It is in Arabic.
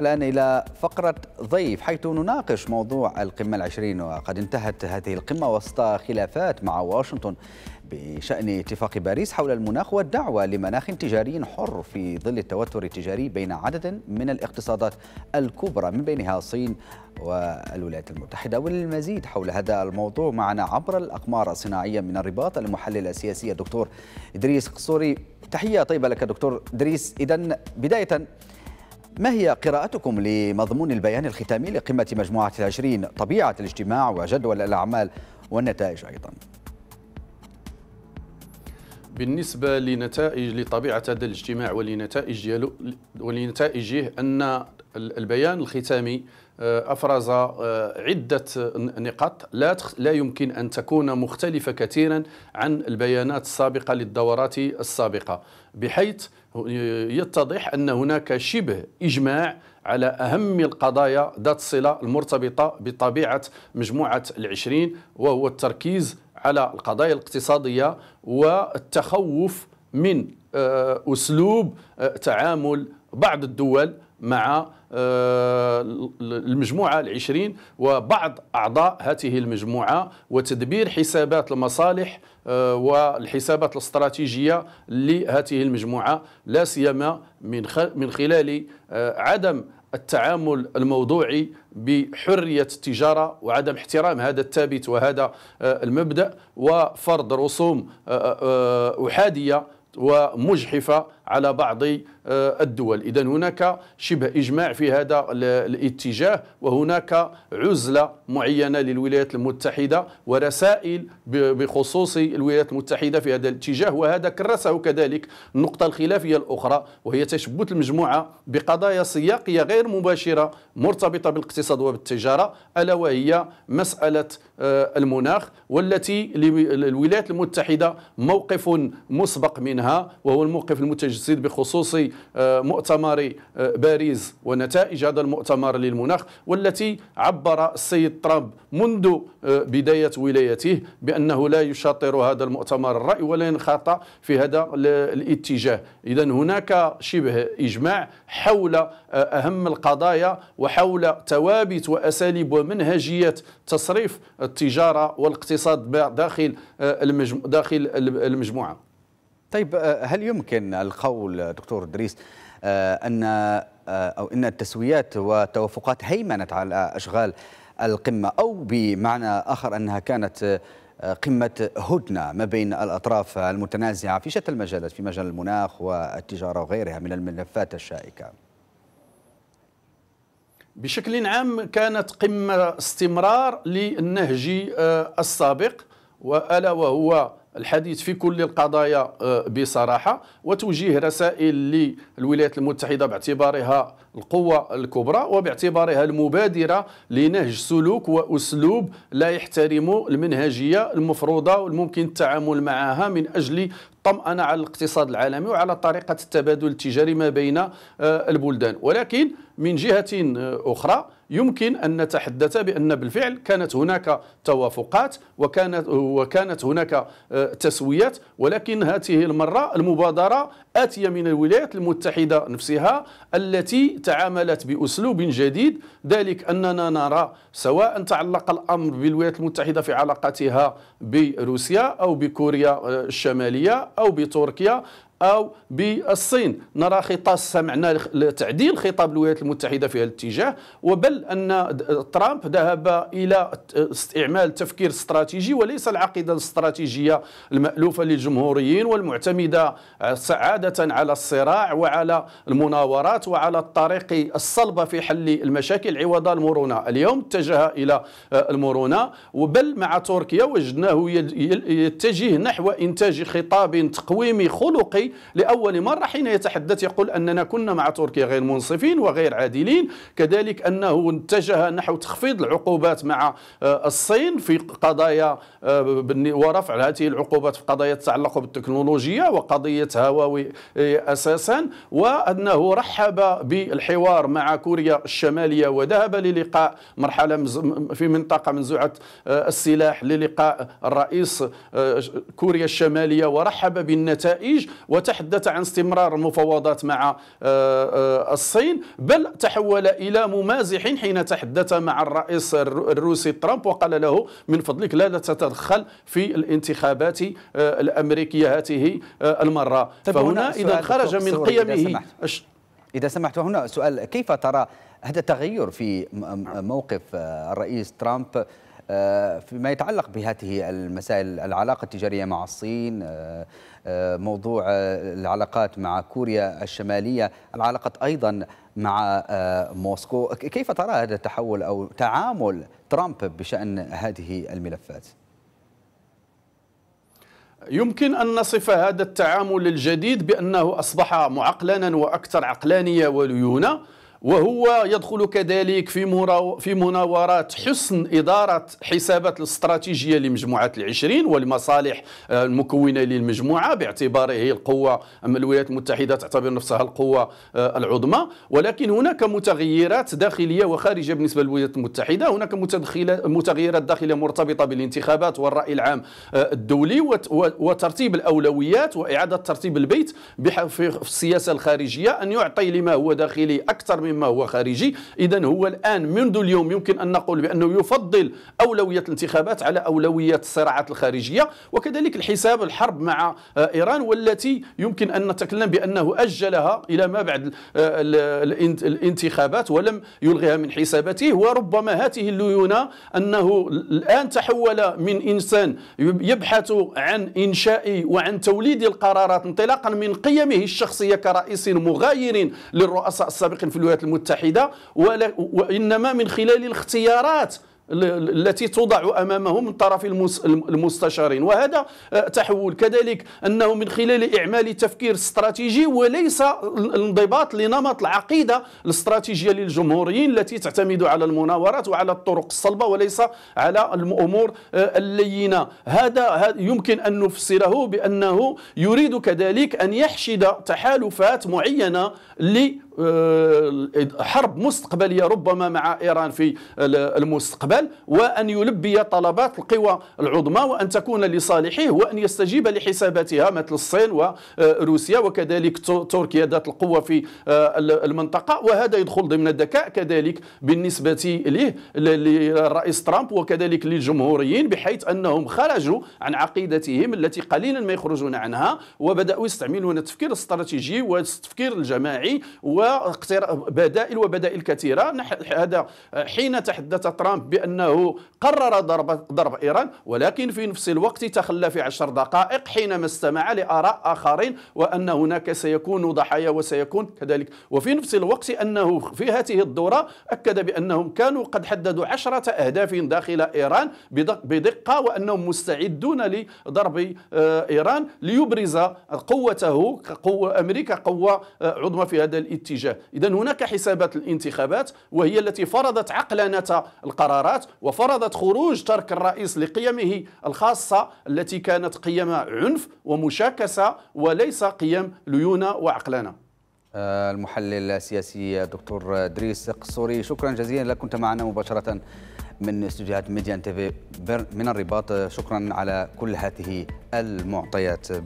الآن إلى فقرة ضيف حيث نناقش موضوع القمة العشرين وقد انتهت هذه القمة وسط خلافات مع واشنطن بشأن اتفاق باريس حول المناخ والدعوة لمناخ تجاري حر في ظل التوتر التجاري بين عدد من الاقتصادات الكبرى من بينها الصين والولايات المتحدة وللمزيد حول هذا الموضوع معنا عبر الأقمار الصناعية من الرباط المحلل السياسي الدكتور إدريس قصوري تحية طيبة لك دكتور إدريس إذا بداية ما هي قراءتكم لمضمون البيان الختامي لقمة مجموعة العشرين طبيعة الاجتماع وجدول الأعمال والنتائج أيضاً؟ بالنسبه لنتائج لطبيعه هذا الاجتماع ولنتائج ولنتائجه ان البيان الختامي آه، افرز آه، عده نقاط لا لا يمكن ان تكون مختلفه كثيرا عن البيانات السابقه للدورات السابقه بحيث يتضح ان هناك شبه اجماع على أهم القضايا ذات الصلة المرتبطة بطبيعة مجموعة العشرين وهو التركيز على القضايا الاقتصادية والتخوف من آه، أسلوب تعامل بعض الدول مع آه، المجموعة العشرين وبعض أعضاء هذه المجموعة وتدبير حسابات المصالح آه، والحسابات الاستراتيجية لهذه المجموعة لا سيما من خلال آه، عدم التعامل الموضوعي بحرية التجارة وعدم احترام هذا الثابت وهذا المبدأ وفرض رسوم أحادية ومجحفة على بعض آه، الدول إذا هناك شبه إجماع في هذا الاتجاه وهناك عزلة معينة للولايات المتحدة ورسائل بخصوص الولايات المتحدة في هذا الاتجاه وهذا كرسه كذلك النقطة الخلافية الأخرى وهي تشبث المجموعة بقضايا سياقية غير مباشرة مرتبطة بالاقتصاد وبالتجارة ألا وهي مسألة آه، المناخ والتي للولايات المتحدة موقف مسبق منها وهو الموقف المتجزئ التجسيد بخصوص آه، مؤتمر آه، باريس ونتائج هذا المؤتمر للمناخ والتي عبر السيد ترامب منذ آه، بداية ولايته بأنه لا يشاطر هذا المؤتمر الرأي ولا ينخاط في هذا الاتجاه إذا هناك شبه إجماع حول أهم القضايا وحول توابت وأساليب ومنهجيات تصريف التجارة والاقتصاد داخل داخل المجموعة طيب آه، هل يمكن القول دكتور دريس آه، أن آه، أو أن التسويات والتوافقات هيمنت على أشغال القمة أو بمعنى آخر أنها كانت قمة هدنة ما بين الأطراف المتنازعة في شتى المجالات في مجال المناخ والتجارة وغيرها من الملفات الشائكة بشكل عام كانت قمة استمرار للنهج السابق وألا وهو الحديث في كل القضايا آه، بصراحة وتوجيه رسائل للولايات المتحدة باعتبارها القوة الكبرى وباعتبارها المبادرة لنهج سلوك وأسلوب لا يحترم المنهجية المفروضة والممكن التعامل معها من أجل الطمأنة على الاقتصاد العالمي وعلى طريقة التبادل التجاري ما بين آه، البلدان ولكن من جهة آه، أخرى يمكن أن نتحدث بأن بالفعل كانت هناك توافقات وكانت وكانت هناك آه، تسويات ولكن هذه المرة المبادرة آتية من الولايات المتحدة نفسها التي تعاملت بأسلوب جديد ذلك أننا نرى سواء تعلق الأمر بالولايات المتحدة في علاقتها بروسيا أو بكوريا آه، الشمالية أو بتركيا أو بالصين نرى خطاب سمعنا تعديل خطاب الولايات المتحدة في هذا الاتجاه وبل أن ترامب ذهب إلى استعمال تفكير استراتيجي وليس العقيدة الاستراتيجية المألوفة للجمهوريين والمعتمدة عادة على الصراع وعلى المناورات وعلى الطريق الصلبة في حل المشاكل عوض المرونة اليوم اتجه إلى آه، المرونة وبل مع تركيا وجدناه يتجه نحو إنتاج خطاب تقويمي خلقي لأول مرة حين يتحدث يقول أننا كنا مع تركيا غير منصفين وغير عادلين كذلك أنه اتجه نحو تخفيض العقوبات مع آه، الصين في قضايا آه، ورفع هذه العقوبات في قضايا تتعلق بالتكنولوجيا وقضية هواوي آه، أساسا وأنه رحب بالحوار مع كوريا الشمالية وذهب للقاء مرحلة في منطقة منزوعة السلاح للقاء الرئيس كوريا الشمالية ورحب بالنتائج و وتحدث عن استمرار المفاوضات مع آه، آه، الصين بل تحول إلى ممازح حين تحدث مع الرئيس الروسي ترامب وقال له من فضلك لا تتدخل في الانتخابات آه، الأمريكية هذه المرة فهنا إذا خرج من قيمه إذا سمحت هنا سؤال كيف ترى هذا التغير في موقف الرئيس ترامب آه، فيما يتعلق بهذه المسائل العلاقة التجارية مع الصين آه، آه، موضوع العلاقات مع كوريا الشمالية العلاقة أيضا مع موسكو كيف ترى هذا التحول أو تعامل ترامب بشأن هذه الملفات؟ يمكن أن نصف هذا التعامل الجديد بأنه أصبح معقلنا وأكثر عقلانية وليونة وهو يدخل كذلك في في مناورات حسن إدارة حسابات الاستراتيجية لمجموعة العشرين والمصالح آه، المكونة للمجموعة باعتباره القوة أما الولايات المتحدة تعتبر نفسها القوة آه، العظمى ولكن هناك متغيرات داخلية وخارجية بالنسبة للولايات المتحدة هناك متغيرات داخلية مرتبطة بالانتخابات والرأي العام آه، الدولي وترتيب الأولويات وإعادة ترتيب البيت في السياسة الخارجية أن يعطي لما هو داخلي أكثر من مما هو خارجي إذا هو الآن منذ اليوم يمكن أن نقول بأنه يفضل أولوية الانتخابات على أولوية الصراعات الخارجية وكذلك الحساب الحرب مع آه، إيران والتي يمكن أن نتكلم بأنه أجلها إلى ما بعد آه، الانتخابات ولم يلغيها من حساباته وربما هاته الليونة أنه الآن تحول من إنسان يبحث عن إنشاء وعن توليد القرارات انطلاقا من قيمه الشخصية كرئيس مغاير للرؤساء السابقين في الولايات الولايات المتحدة وإنما من خلال الاختيارات التي توضع امامهم من طرف المستشارين وهذا آه، تحول كذلك انه من خلال اعمال تفكير استراتيجي وليس الانضباط لنمط العقيده الاستراتيجيه للجمهوريين التي تعتمد على المناورات وعلى الطرق الصلبه وليس على الامور آه، اللينه هذا يمكن ان نفسره بانه يريد كذلك ان يحشد تحالفات معينه آه، حرب مستقبليه ربما مع ايران في المستقبل وان يلبي طلبات القوى العظمى وان تكون لصالحه وان يستجيب لحساباتها مثل الصين وروسيا وكذلك تركيا ذات القوه في آه، المنطقه وهذا يدخل ضمن الذكاء كذلك بالنسبه له للرئيس ترامب وكذلك للجمهوريين بحيث انهم خرجوا عن عقيدتهم التي قليلا ما يخرجون عنها وبداوا يستعملون التفكير الاستراتيجي والتفكير الجماعي و بدائل وبدائل كثيرة هذا حين تحدث ترامب بأنه قرر ضرب, ضرب إيران ولكن في نفس الوقت تخلى في عشر دقائق حينما استمع لآراء آخرين وأن هناك سيكون ضحايا وسيكون كذلك وفي نفس الوقت أنه في هذه الدورة أكد بأنهم كانوا قد حددوا عشرة أهداف داخل إيران بدقة وأنهم مستعدون لضرب آه، إيران ليبرز قوته قوة أمريكا قوة آه، عظمى في هذا الاتجاه الاتجاه إذا هناك حسابات الانتخابات وهي التي فرضت عقلانه القرارات وفرضت خروج ترك الرئيس لقيمه الخاصة التي كانت قيم عنف ومشاكسة وليس قيم ليونة وعقلانة آه، المحلل السياسي الدكتور دريس قصوري شكرا جزيلا لك كنت معنا مباشرة من استديوهات ميديان تيفي من الرباط شكرا على كل هذه المعطيات